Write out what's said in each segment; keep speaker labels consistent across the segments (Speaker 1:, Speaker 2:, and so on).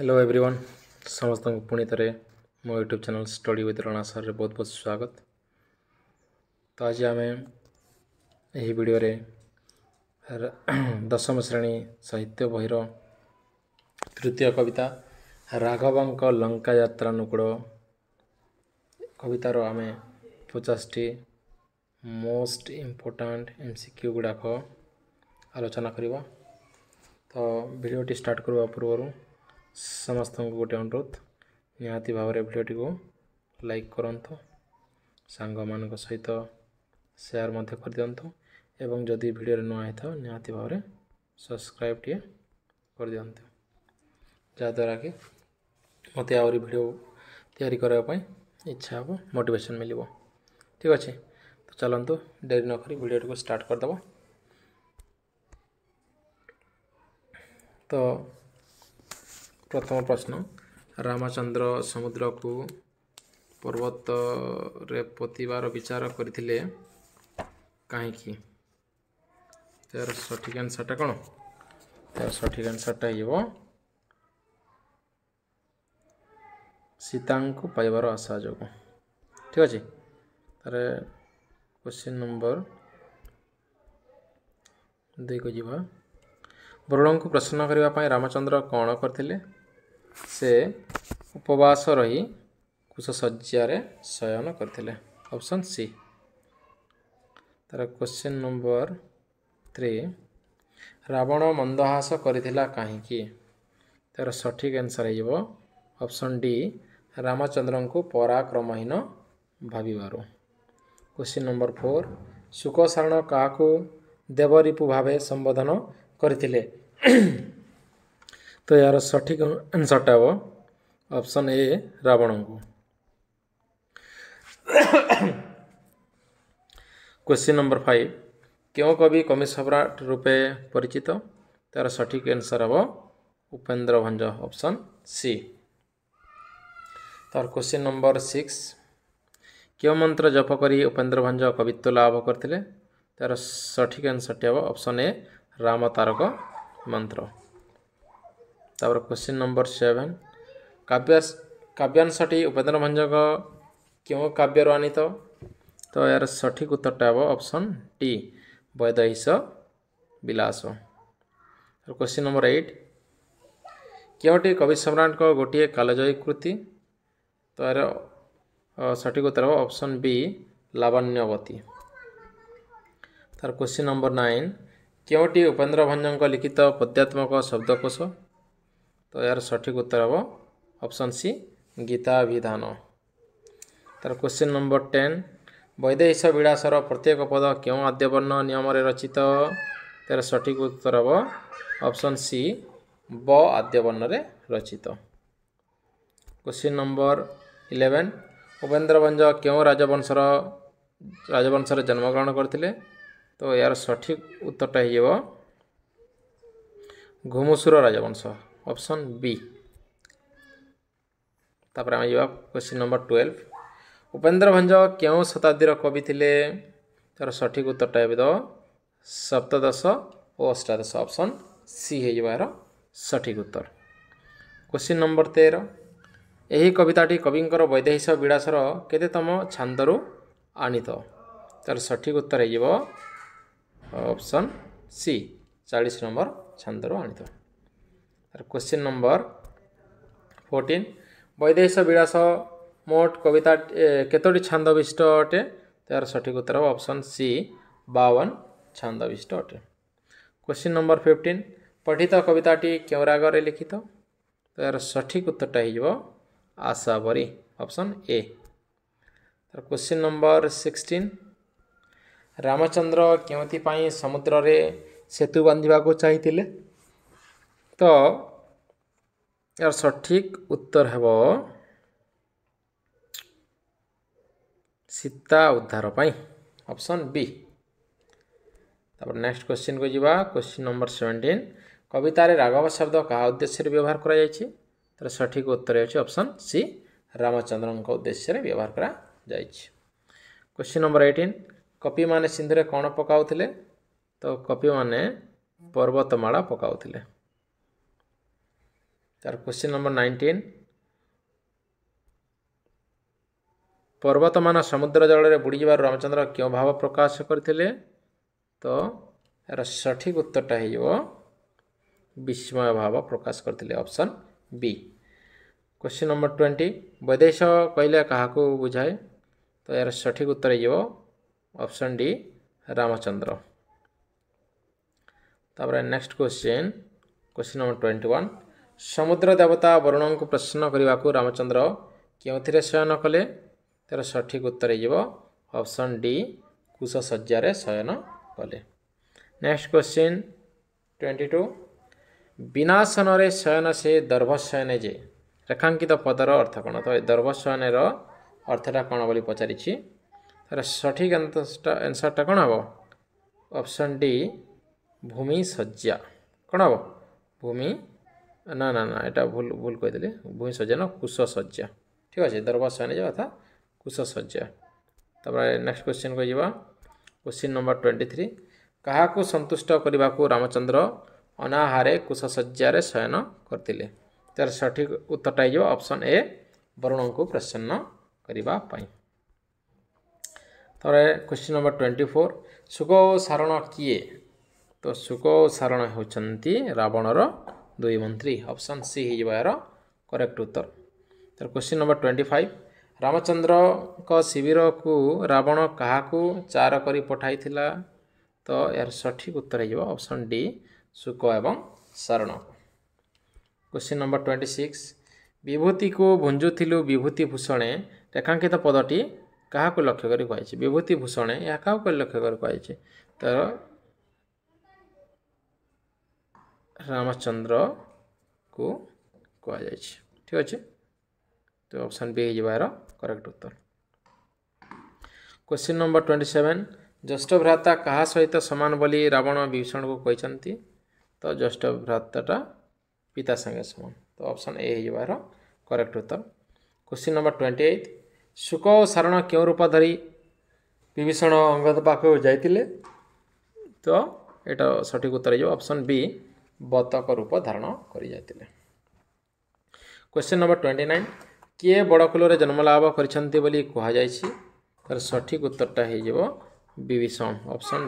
Speaker 1: hello everyone ସମସ୍ତଙ୍କୁ ପୁଣି ଥରେ ମୋ YouTube channel study with Rana ସାର୍ରେ ବହୁତ ବହୁତ ସ୍ୱାଗତ ତ ଆଜି ଆମେ ଏହି ଭିଡ଼ିଓରେ ଦଶମ ଶ୍ରେଣୀ ସାହିତ୍ୟ ବହିର ତୃତୀୟ କବିତା ରାଘବଙ୍କ ଲଙ୍କା ଯାତ୍ରା ନୁକୁଡ଼ କବିତାର ଆମେ ପଚାଶଟି most important M C Q ଗୁଡ଼ାକ ଆଲୋଚନା କରିବା ତ ଭିଡ଼ିଓଟି ଷ୍ଟାର୍ଟ କରିବା ପୂର୍ବରୁ ସମସ୍ତଙ୍କୁ ଗୋଟେ ଅନୁରୋଧ ନିହାତି ଭାବରେ ଭିଡ଼ିଓଟିକୁ ଲାଇକ୍ କରନ୍ତୁ ସାଙ୍ଗମାନଙ୍କ ସହିତ ସେୟାର ମଧ୍ୟ କରିଦିଅନ୍ତୁ ଏବଂ ଯଦି ଭିଡ଼ିଓରେ ନୂଆ ହେଇଥାଉ ନିହାତି ଭାବରେ ସବସ୍କ୍ରାଇବ୍ଟିଏ କରିଦିଅନ୍ତୁ ଯାହାଦ୍ୱାରା କି ମୋତେ ଆହୁରି ଭିଡ଼ିଓ ତିଆରି କରିବା ପାଇଁ ଇଚ୍ଛା ହେବ ମୋଟିଭେସନ୍ ମିଳିବ ଠିକ୍ ଅଛି ତ ଚାଲନ୍ତୁ ଡେରି ନକରି ଭିଡ଼ିଓଟିକୁ ଷ୍ଟାର୍ଟ କରିଦେବ ତ प्रथम प्रश्न रामचंद्र समुद्र को पर्वत रे पतवार विचार कर कहीं तर सठिक आंसरटा कौन तर सठिक आंसरटा हो सीता पाइबार आशा जो ठीक अच्छे तार क्वेश्चन नंबर दे को जीवा वरुण को प्रश्न करने रामचंद्र कौन करते ସେ ଉପବାସ ରହି କୁଶସଜ୍ୟାରେ ଶୟନ କରିଥିଲେ ଅପସନ୍ ସି ତା'ର କୋଶ୍ଚିନ୍ ନମ୍ବର ଥ୍ରୀ ରାବଣ ମନ୍ଦହାସ କରିଥିଲା କାହିଁକି ତା'ର ସଠିକ୍ ଆନ୍ସର ହେଇଯିବ ଅପସନ୍ ଡି ରାମଚନ୍ଦ୍ରଙ୍କୁ ପରାକ୍ରମହୀନ ଭାବିବାରୁ କୋଶ୍ଚିନ୍ ନମ୍ବର ଫୋର୍ ଶୁକସାରଣ କାହାକୁ ଦେବରିପୁ ଭାବେ ସମ୍ବୋଧନ କରିଥିଲେ ତ ଏହାର ସଠିକ୍ ଆନ୍ସର୍ଟା ହେବ ଅପସନ୍ ଏ ରାବଣଙ୍କୁ କ୍ୱେଶ୍ଚିନ୍ ନମ୍ବର ଫାଇଭ୍ କେଉଁ କବି କବି ସମ୍ରାଟ ରୂପେ ପରିଚିତ ତା'ର ସଠିକ୍ ଆନ୍ସର୍ ହେବ ଉପେନ୍ଦ୍ର ଭଞ୍ଜ ଅପସନ୍ ସି ତା'ର କ୍ୱେଶ୍ଚିନ୍ ନମ୍ବର ସିକ୍ସ କେଉଁ ମନ୍ତ୍ର ଜପ କରି ଉପେନ୍ଦ୍ର ଭଞ୍ଜ କବିତ୍ୱ ଲାଭ କରିଥିଲେ ତା'ର ସଠିକ୍ ଆନ୍ସର୍ଟି ହେବ ଅପସନ୍ ଏ ରାମ ତାରକ ମନ୍ତ୍ର ତାପରେ କ୍ୱେଶ୍ଚିନ୍ ନମ୍ବର ସେଭେନ୍ କାବ୍ୟା କାବ୍ୟାଂଶଟି ଉପେନ୍ଦ୍ର ଭଞ୍ଜଙ୍କ କେଉଁ କାବ୍ୟରୁ ଆନିତ ତ ଏହାର ସଠିକ୍ ଉତ୍ତରଟା ହେବ option D Baidehisa Bilasa question number eight କେଉଁଟି କବି ସମ୍ରାଟଙ୍କ ଗୋଟିଏ କାଲଜୟୀ କୃତି ତ ଏହାର ସଠିକ୍ ଉତ୍ତର ହେବ ଅପସନ୍ ବି ଲାବଣ୍ୟବତୀ ତାର କ୍ୱେଶ୍ଚିନ୍ ନମ୍ବର ନାଇନ୍ କେଉଁଟି ଉପେନ୍ଦ୍ର ଭଞ୍ଜଙ୍କ ଲିଖିତ ପଦ୍ୟାତ୍ମକ ଶବ୍ଦକୋଷ ତ ଏହାର ସଠିକ୍ ଉତ୍ତର ହେବ ଅପସନ୍ ସି ଗୀତାଭିଧାନ ତାର କ୍ୱେଶ୍ଚିନ୍ ନମ୍ବର ଟେନ୍ ବୈଦେଶିକ ବିଳାସର ପ୍ରତ୍ୟେକ ପଦ କେଉଁ ଆଦ୍ୟବର୍ଣ୍ଣ ନିୟମରେ ରଚିତ ତେର ସଠିକ୍ ଉତ୍ତର ହେବ ଅପସନ୍ ସି ବ ଆଦ୍ୟବର୍ଣ୍ଣରେ ରଚିତ କ୍ୱେଶ୍ଚିନ୍ ନମ୍ବର ଇଲେଭେନ୍ ଉପେନ୍ଦ୍ରଭଞ୍ଜ କେଉଁ ରାଜବଂଶର ରାଜବଂଶରେ ଜନ୍ମଗ୍ରହଣ କରିଥିଲେ ତ ଏହାର ସଠିକ୍ ଉତ୍ତରଟା ହେଇଯିବ ଘୁମୁସୁର ରାଜବଂଶ ଅପସନ୍ ବି ତାପରେ ଆମେ ଯିବା question number twelve Upendra Bhanja କେଉଁ ଶତାବ୍ଦୀର କବି ଥିଲେ ତା'ର ସଠିକ ଉତ୍ତରଟା ଏବେ ତ ସପ୍ତଦଶ ଓ ଅଷ୍ଟାଦଶ ଅପସନ୍ ସି ହେଇଯିବ ଏହାର ସଠିକ ଉତ୍ତର କ୍ୱେଶ୍ଚିନ୍ ନମ୍ବର ତେର ଏହି କବିତାଟି କବିଙ୍କର ବୈଦେଶିକ ବିଳାସର କେତେତମ ଛାନ୍ଦରୁ ଆଣିତ ତା'ର ସଠିକ ଉତ୍ତର ହେଇଯିବ ଅପସନ୍ ସି ଚାଳିଶ ନମ୍ବର ଛାନ୍ଦରୁ ଆଣିଥାଉ तर question number fourteen Baidehisa Bilasa मोट कविता छांद विशिष्ट अटे त सठिक उत्तर ऑप्शन सी बावन छांद विशिष्ट अटे क्वेश्चन नम्बर फिफ्टीन पठित कविताटी केगर लिखित तार सठिक आशा आशावरी ऑप्शन ए तर नंबर नम्बर रामचंद्र रचन्द्र समुद्र रे सेतु बान्ध ତ ଏହାର ସଠିକ୍ ଉତ୍ତର ହେବ ସୀତା ଉଦ୍ଧାର ପାଇଁ ଅପସନ୍ ବି ତାପରେ ନେକ୍ସଟ କ୍ୱେଶ୍ଚିନ୍କୁ ଯିବା କ୍ୱେଶ୍ଚିନ୍ ନମ୍ବର ସେଭେଣ୍ଟିନ୍ କବିତାରେ ରାଘବ ଶବ୍ଦ କାହା ଉଦ୍ଦେଶ୍ୟରେ ବ୍ୟବହାର କରାଯାଇଛି ତା'ର ସଠିକ୍ ଉତ୍ତର ହେଉଛି ଅପସନ୍ ସି ରାମଚନ୍ଦ୍ରଙ୍କ ଉଦ୍ଦେଶ୍ୟରେ ବ୍ୟବହାର କରାଯାଇଛି କ୍ୱେଶ୍ଚିନ୍ ନମ୍ବର ଏଇଟିନ୍ କପିମାନେ ସିନ୍ଧୁରେ କ'ଣ ପକାଉଥିଲେ ତ କପିମାନେ ପର୍ବତମାଳା ପକାଉଥିଲେ तार क्वेश्चन नंबर नाइंटीन पर्वतमान समुद्र जल में बुड़ीजार रामचंद्र क्यों भाव प्रकाश कर तो यार सठिक उत्तरटा हो विस्मय भाव प्रकाश करते option B question number twenty वैदेश कहले क्या बुझाए तो यार सठिक उत्तर ऑप्शन डी रामचंद्र तापर next question question number twenty one ସମୁଦ୍ର ଦେବତା ବରୁଣଙ୍କୁ ପ୍ରଶ୍ନ କରିବାକୁ ରାମଚନ୍ଦ୍ର କେଉଁଥିରେ ଶୟନ କଲେ ତା'ର ସଠିକ୍ ଉତ୍ତର ହେଇଯିବ ଅପସନ୍ ଡି କୁଶ ଶଯ୍ୟାରେ ଶୟନ କଲେ ନେକ୍ସଟ କ୍ୱେଶ୍ଚିନ୍ ଟ୍ୱେଣ୍ଟି ଟୁ ବିନାଶନରେ ଶୟନ ସେ ଦର୍ଭଶୟନେ ଯେ ରେଖାଙ୍କିତ ପଦର ଅର୍ଥ କ'ଣ ତ ଏ ଦର୍ଭଶୟନେର ଅର୍ଥଟା କ'ଣ ବୋଲି ପଚାରିଛି ତା'ର ସଠିକ୍ ଆନ୍ସରଟା କ'ଣ ହେବ ଅପସନ୍ ଡି ଭୂମି ଶଯ୍ୟା କ'ଣ ହେବ ଭୂମି ନା ନା ନା ଏଇଟା ଭୁଲ ଭୁଲ କହିଦେଲି ଭୂଇଁ ସଜ୍ଜା ନା କୁଶସଜ୍ଜା ଠିକ୍ ଅଛି ଦରବାର ଶୟନ ଯିବା କଥା ଶଯ୍ୟା ତାପରେ ନେକ୍ସଟ କ୍ୱେଶ୍ଚିନ୍ କହିଯିବା କ୍ୱେଶ୍ଚିନ୍ ନମ୍ବର ଟ୍ୱେଣ୍ଟି ଥ୍ରୀ କାହାକୁ ସନ୍ତୁଷ୍ଟ କରିବାକୁ ରାମଚନ୍ଦ୍ର ଅନାହାରେ କୁଶସଜ୍ଜାରେ ଶୟନ କରିଥିଲେ ତାର ସଠିକ ଉତ୍ତରଟା ହେଇଯିବ ଅପସନ୍ ଏ ବରୁଣଙ୍କୁ ପ୍ରସନ୍ନ କରିବା ପାଇଁ ତାପରେ କ୍ୱେଶ୍ଚିନ୍ ନମ୍ବର ଟ୍ୱେଣ୍ଟି ଫୋର୍ ସୁଖ ଓ ସାରଣ କିଏ ତ ସୁଖ ଓ ସାରଣ ହେଉଛନ୍ତି ରାବଣର ଦୁଇ ଏବଂ ଥ୍ରୀ ଅପ୍ସନ୍ ସି ହେଇଯିବ ଏହାର କରେକ୍ଟ ଉତ୍ତର ତାର କ୍ୱେଶ୍ଚିନ୍ ନମ୍ବର ଟ୍ୱେଣ୍ଟି ଫାଇଭ ରାମଚନ୍ଦ୍ରଙ୍କ ଶିବିରକୁ ରାବଣ କାହାକୁ ଚାର କରି ପଠାଇଥିଲା ତ ଏହାର ସଠିକ୍ ଉତ୍ତର ହେଇଯିବ ଅପ୍ସନ୍ ଡି ଶୁକ ଏବଂ Sarana question number twenty six ବିଭୂତିକୁ ଭୁଞ୍ଜୁଥିଲୁ ବିଭୂତି ଭୂଷଣେ ରେଖାଙ୍କିତ ପଦଟି କାହାକୁ ଲକ୍ଷ୍ୟ କରି କୁହାଯାଇଛି ବିଭୂତି ଭୂଷଣେ ଏହା କାହାକୁ ଲକ୍ଷ୍ୟ କରି କୁହାଯାଇଛି ତ ରାମଚନ୍ଦ୍ର କୁ କୁହାଯାଇଛି ଠିକ୍ ଅଛି ତ ଅପସନ୍ ବି ହେଇଯିବ ଏହାର କରେକ୍ଟ ଉତ୍ତର କ୍ୱେଶ୍ଚିନ୍ ନମ୍ବର ଟ୍ୱେଣ୍ଟି ସେଭେନ୍ ଜ୍ୟେଷ୍ଠ ଭ୍ରାତା କାହା ସହିତ ସମାନ ବୋଲି ରାବଣ ବିଭୀଷଣକୁ କହିଛନ୍ତି ତ ଜ୍ୟେଷ୍ଠ ଭ୍ରାତାଟା ପିତା ସାଙ୍ଗେ ସମାନ ତ ଅପସନ୍ ଏ ହେଇଯିବ ଏହାର କରେକ୍ଟ ଉତ୍ତର କ୍ୱେଶ୍ଚିନ୍ ନମ୍ବର ଟ୍ୱେଣ୍ଟି ଏଇଟ୍ ଶୁକ ଓ ସାରଣ କେଉଁ ରୂପ ଧରି ବିଭୀଷଣ ଅଙ୍ଗଦ ପାଖକୁ ଯାଇଥିଲେ ତ ଏଇଟା ସଠିକ୍ ଉତ୍ତର ହେଇଯିବ ଅପସନ୍ ବି बतक रूप धारण कर क्वेश्चन नंबर ट्वेंटी नाइन किए बड़कूल जन्मलाभ कर सठिक उत्तरटा हो विभीषण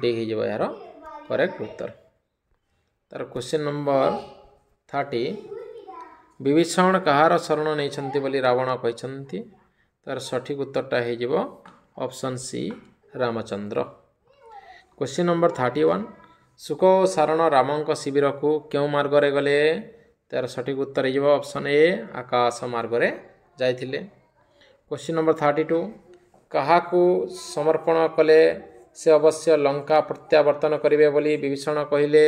Speaker 1: डी हो रहा करेक्ट उत्तर तार क्वेश्चन नंबर थर्टी विभीषण कहार शरण नहीं रावण कही तार सठिक उत्तरटा option C Ramachandra question number thirty one Shuka ଓ ସାରଣ ରାମଙ୍କ ଶିବିରକୁ କେଉଁ ମାର୍ଗରେ ଗଲେ ତାର ସଠିକ୍ ଉତ୍ତର ହେଇଯିବ ଅପସନ୍ ଏ ଆକାଶ ମାର୍ଗରେ ଯାଇଥିଲେ କୋଶ୍ଚିନ୍ ନମ୍ବର ଥାର୍ଟି ଟୁ କାହାକୁ ସମର୍ପଣ କଲେ ସେ ଅବଶ୍ୟ ଲଙ୍କା ପ୍ରତ୍ୟାବର୍ତ୍ତନ କରିବେ ବୋଲି ବିଭୀଷଣ କହିଲେ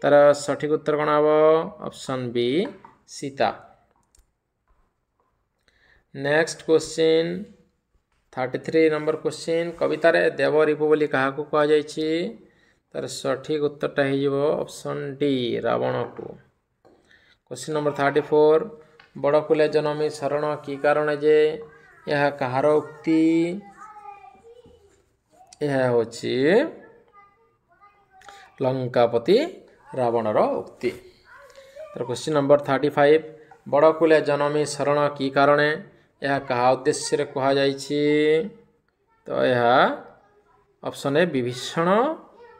Speaker 1: ତାର ସଠିକ୍ ଉତ୍ତର କ'ଣ ହେବ option B Sita next question thirty three number question କବିତାରେ ଦେବ ରିପୁ ବୋଲି କାହାକୁ କୁହାଯାଇଛି ତାର ସଠିକ୍ ଉତ୍ତରଟା ହେଇଯିବ ଅପସନ୍ ଡି ରାବଣକୁ କୋଶ୍ଚିନ୍ ନମ୍ବର ଥାର୍ଟି ଫୋର୍ ବଡ଼ କୁଲେ ଜନମି ଶରଣ କି କାରଣ ଯେ ଏହା କାହାର ଉକ୍ତି ଏହା ହେଉଛି ଲଙ୍କାପତି ରାବଣର ଉକ୍ତି ତାର କୋଶ୍ଚିନ୍ ନମ୍ବର ଥାର୍ଟି ଫାଇଭ୍ ବଡ଼ କୁଲେ ଜନମି ଶରଣ କି କାରଣେ ଏହା କାହା ଉଦ୍ଦେଶ୍ୟରେ କୁହାଯାଇଛି ତ ଏହା ଅପସନ୍ ଏ ବିଭୀଷଣ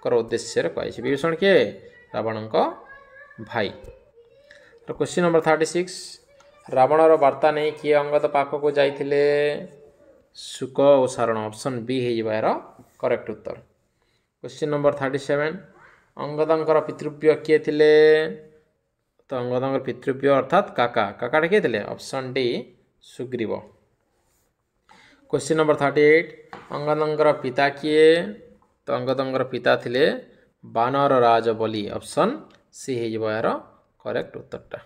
Speaker 1: ତାଙ୍କର ଉଦ୍ଦେଶ୍ୟରେ କୁହାଯାଇଛି ବିଭୀଷଣ କିଏ ରାବଣଙ୍କ ଭାଇ ତ କ୍ୱେଶ୍ଚିନ୍ ନମ୍ବର ଥାର୍ଟି ସିକ୍ସ ରାବଣର ବାର୍ତ୍ତା ନେଇ କିଏ ଅଙ୍ଗଦ ପାଖକୁ ଯାଇଥିଲେ ଶୁକ ଓ ସାରଣ ଅପସନ୍ ବି ହେଇଯିବ ଏହାର କରେକ୍ଟ ଉତ୍ତର କ୍ୱେଶ୍ଚିନ୍ ନମ୍ବର ଥାର୍ଟି ସେଭେନ ଅଙ୍ଗଦଙ୍କର ପିତୃବ୍ୟ କିଏ ଥିଲେ ତ ଅଙ୍ଗଦଙ୍କର ପିତୃବ୍ୟ ଅର୍ଥାତ୍ କାକା କାକାଟା କିଏ ଥିଲେ option D Sugriva question number thirty eight ଅଙ୍ଗଦଙ୍କର ପିତା କିଏ ତ ଅଙ୍ଗଦଙ୍କର ପିତା ଥିଲେ ବାନର ରାଜ ବୋଲି ଅପସନ୍ ସି ହେଇଯିବ ଏହାର କରେକ୍ଟ ଉତ୍ତରଟା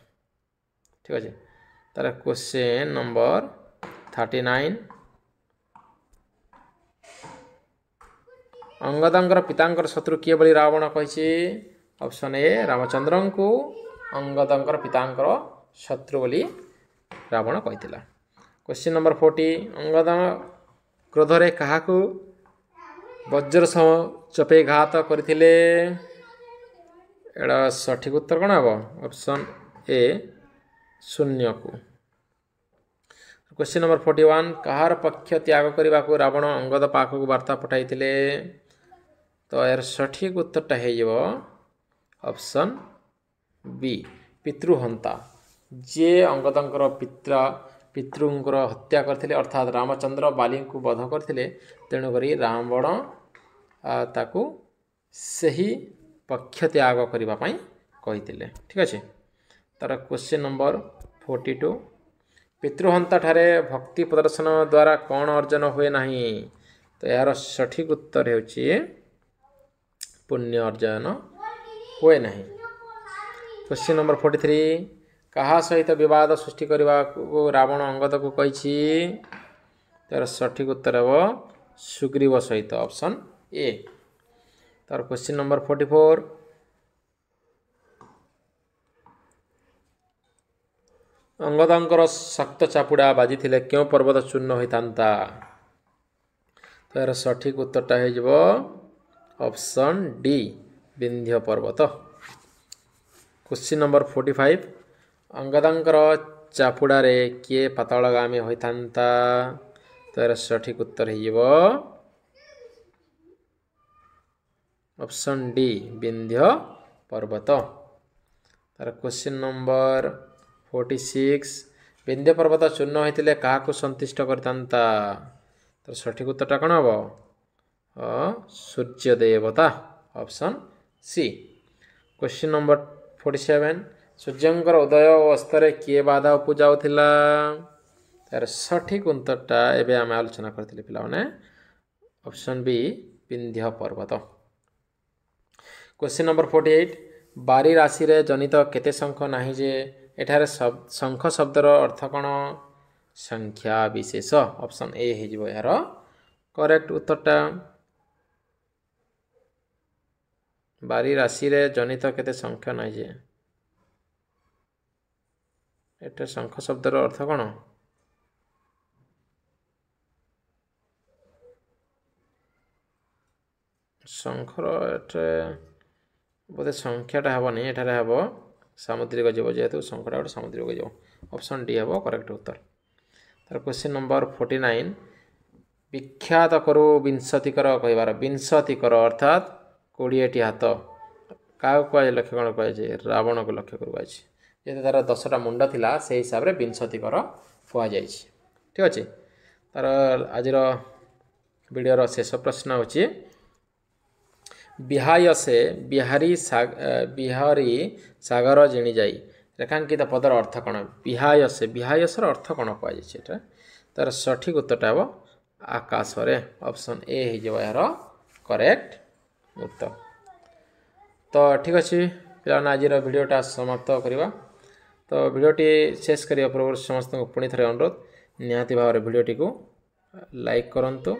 Speaker 1: ଠିକ୍ ଅଛି ତାର କୋଶ୍ଚିନ୍ ନମ୍ବର ଥାର୍ଟି ନାଇନ୍ ଅଙ୍ଗଦଙ୍କର ପିତାଙ୍କର ଶତ୍ରୁ କିଏ ବୋଲି ରାବଣ କହିଛି ଅପସନ୍ ଏ ରାମଚନ୍ଦ୍ରଙ୍କୁ ଅଙ୍ଗଦଙ୍କର ପିତାଙ୍କର ଶତ୍ରୁ ବୋଲି ରାବଣ କହିଥିଲା କୋଶ୍ଚିନ୍ ନମ୍ବର ଫୋର୍ଟି ଅଙ୍ଗଦ କ୍ରୋଧରେ କାହାକୁ ବଜ୍ର ସମ ଚପେଇ ଘାତ କରିଥିଲେ ଏଇଟା ସଠିକ ଉତ୍ତର କ'ଣ ହେବ ଅପସନ୍ ଏ ଶୂନ୍ୟକୁ କ୍ୱେଶ୍ଚିନ୍ ନମ୍ବର ଫର୍ଟି ୱାନ୍ କାହାର ପକ୍ଷ ତ୍ୟାଗ କରିବାକୁ ରାବଣ ଅଙ୍ଗଦ ପାଖକୁ ବାର୍ତ୍ତା ପଠାଇଥିଲେ ତ ଏହାର ସଠିକ ଉତ୍ତରଟା ହେଇଯିବ ଅପସନ୍ ବି ପିତୃହନ୍ତା ଯିଏ ଅଙ୍ଗଦଙ୍କର ପିତ୍ର ପିତୃଙ୍କର ହତ୍ୟା କରିଥିଲେ ଅର୍ଥାତ୍ ରାମଚନ୍ଦ୍ର ବାଲିଙ୍କୁ ବଧ କରିଥିଲେ ତେଣୁକରି ରାବଣ ତାକୁ ସେହି ପକ୍ଷ ତ୍ୟାଗ କରିବା ପାଇଁ କହିଥିଲେ ଠିକ୍ ଅଛି ତା'ର କ୍ୱେଶ୍ଚିନ୍ ନମ୍ବର ଫୋର୍ଟି ଟୁ ପିତୃହନ୍ତାଠାରେ ଭକ୍ତି ପ୍ରଦର୍ଶନ ଦ୍ୱାରା କ'ଣ ଅର୍ଜନ ହୁଏ ନାହିଁ ତ ଏହାର ସଠିକ୍ ଉତ୍ତର ହେଉଛି ପୁଣ୍ୟ ଅର୍ଜନ ହୁଏ ନାହିଁ କ୍ୱେଶ୍ଚିନ୍ ନମ୍ବର ଫୋର୍ଟି ଥ୍ରୀ କାହା ସହିତ ବିବାଦ ସୃଷ୍ଟି କରିବାକୁ ରାବଣ ଅଙ୍ଗଦକୁ କହିଛି ତା'ର ସଠିକ୍ ଉତ୍ତର ହେବ ସୁଗ୍ରୀବ ସହିତ ଅପସନ୍ ए तार क्वेश्चन नंबर फोर्टी फोर अंगदांकर शक्त चापुड़ा बाजी थे क्यों पर्वत चूर्ण होता तो यार सठिक उत्तरटा ऑप्शन डी विंध्य पर्वत क्वेश्चन नंबर फोर्टी फाइव अंगदांकर चापुड़े किए पतालगामी होता तो यार सठिक उत्तर होता ऑप्शन डी विंध्य पर्वत तरह question number forty six Vindhya पर्वत चूर्ण होते क्या सन्तुष्ट करता तर सठिक उत्तर कौन हम सूर्य देवता option C question number forty seven सूर्य उदय अवस्था किए बाधा उपजाऊला तार सठिक उत्तरटा एवं आम आलोचना करी ऑप्शन बी विंध्य पर्वत क्वेश्चन नंबर फोर्टी एट बारी राशि जनित केत शख ना जे एठार शख शब्दर अर्थ कौन संख्या विशेष ऑप्शन ए हो करेक्ट उत्तरटा बारी राशि जनित केत शख ना जे एट शख शब्दर अर्थ कौन शखर एटे ବୋଧେ ସଂଖ୍ୟାଟା ହେବନି ଏଠାରେ ହେବ ସାମୁଦ୍ରିକ ଜୀବ ଯେହେତୁ ସଂଖ୍ୟାଟା ଗୋଟେ ସାମୁଦ୍ରିକ ଜୀବ ଅପସନ୍ ଡି ହେବ କରେକ୍ଟ ଉତ୍ତର ତାର କ୍ୱେଶ୍ଚିନ୍ ନମ୍ବର ଫୋର୍ଟି ନାଇନ୍ ବିଖ୍ୟାତ କରୁ ବିଂଶତିକର କହିବାର ବିଂଶତିକର ଅର୍ଥାତ୍ କୋଡ଼ିଏଟି ହାତ କାହାକୁ କୁହାଯାଏ ଲକ୍ଷ୍ୟ କ'ଣ କୁହାଯାଏ ରାବଣକୁ ଲକ୍ଷ୍ୟ କୁହାଯାଇଛି ଯେହେତୁ ତା'ର ଦଶଟା ମୁଣ୍ଡ ଥିଲା ସେହି ହିସାବରେ ବିଂଶତିକର କୁହାଯାଇଛି ଠିକ୍ ଅଛି ତା'ର ଆଜିର ଭିଡ଼ିଓର ଶେଷ ପ୍ରଶ୍ନ ହେଉଛି বিহায়সে বিহারী বিহারী সাগর জিণি যাই রেখাঙ্কিত পদর অর্থ কোণ বিহায়সে বিহায়সর অর্থ কোণ কুযাইছে এটা তার সঠিক উত্তরটা হব আকাশরে অপশন এ হয়ে যাব এর করেক্ট উত্তর তো ঠিক আছে ପିଲାମାନେ ଆଜିର ଭିଡ଼ିଓଟା ସମାପ୍ତ କରିବା ତ ଭିଡ଼ିଓଟି ଶେଷ କରିବା ପୂର୍ବରୁ ସମସ୍ତଙ୍କୁ ପୁଣି ଥରେ ଅନୁରୋଧ ନିହାତି ଭାବରେ ଭିଡ଼ିଓଟିକୁ ଲାଇକ୍ କରନ୍ତୁ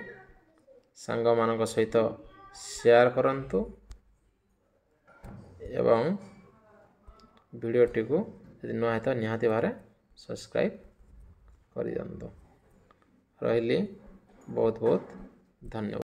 Speaker 1: ସାଙ୍ଗମାନଙ୍କ ସହିତ सेयार करतु एवं भिडटी नुआ है तो निहाती भाव सब्सक्राइब कर दिंतु रही बहुत बहुत धन्यवाद